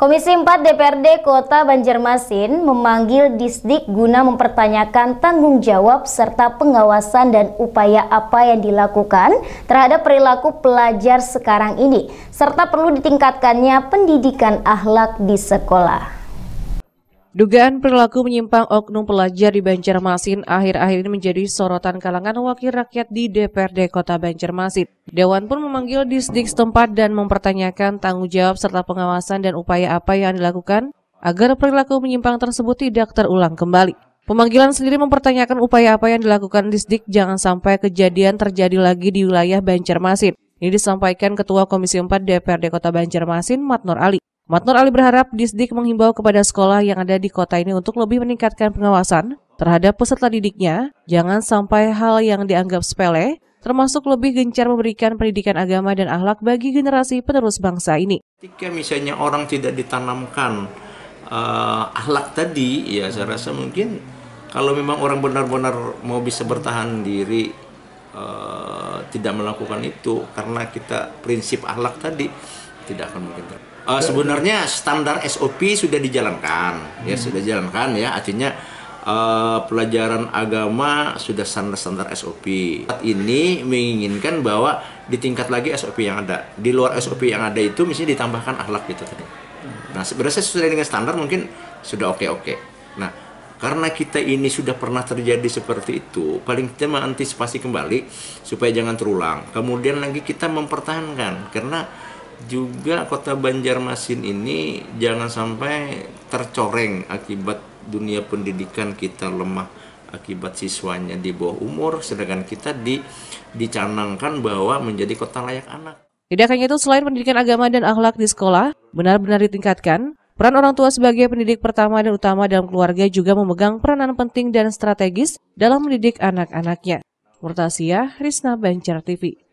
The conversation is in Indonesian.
Komisi 4 DPRD Kota Banjarmasin memanggil Disdik guna mempertanyakan tanggung jawab serta pengawasan dan upaya apa yang dilakukan terhadap perilaku pelajar sekarang ini serta perlu ditingkatkannya pendidikan ahlak di sekolah. Dugaan perilaku menyimpang oknum pelajar di Banjarmasin akhir-akhir ini menjadi sorotan kalangan wakil rakyat di DPRD Kota Banjarmasin. Dewan pun memanggil disdik setempat dan mempertanyakan tanggung jawab serta pengawasan dan upaya apa yang dilakukan agar perilaku menyimpang tersebut tidak terulang kembali. Pemanggilan sendiri mempertanyakan upaya apa yang dilakukan disdik jangan sampai kejadian terjadi lagi di wilayah Banjarmasin. Ini disampaikan Ketua Komisi 4 DPRD Kota Banjarmasin, Matnor Ali. Matnur Ali berharap Disdik menghimbau kepada sekolah yang ada di kota ini untuk lebih meningkatkan pengawasan terhadap peserta didiknya, jangan sampai hal yang dianggap sepele, termasuk lebih gencar memberikan pendidikan agama dan akhlak bagi generasi penerus bangsa ini. Jika misalnya orang tidak ditanamkan uh, akhlak tadi, ya saya rasa mungkin kalau memang orang benar-benar mau bisa bertahan diri, eh, tidak melakukan itu karena kita prinsip akhlak tadi, tidak akan mungkin uh, sebenarnya standar SOP sudah dijalankan ya, hmm. ya sudah jalankan, ya artinya uh, pelajaran agama sudah standar-standar SOP. Saat ini menginginkan bahwa di tingkat lagi SOP yang ada. Di luar SOP yang ada itu misalnya ditambahkan akhlak gitu tadi. Nah, sebenarnya sesuai dengan standar mungkin sudah oke-oke. Nah, karena kita ini sudah pernah terjadi seperti itu, paling kita mengantisipasi kembali supaya jangan terulang. Kemudian lagi kita mempertahankan karena juga kota Banjarmasin ini jangan sampai tercoreng akibat dunia pendidikan kita lemah akibat siswanya di bawah umur sedangkan kita di dicanangkan bahwa menjadi kota layak anak. Tidak hanya itu selain pendidikan agama dan akhlak di sekolah benar-benar ditingkatkan, peran orang tua sebagai pendidik pertama dan utama dalam keluarga juga memegang peranan penting dan strategis dalam mendidik anak-anaknya. Murtasia Risna Banjar TV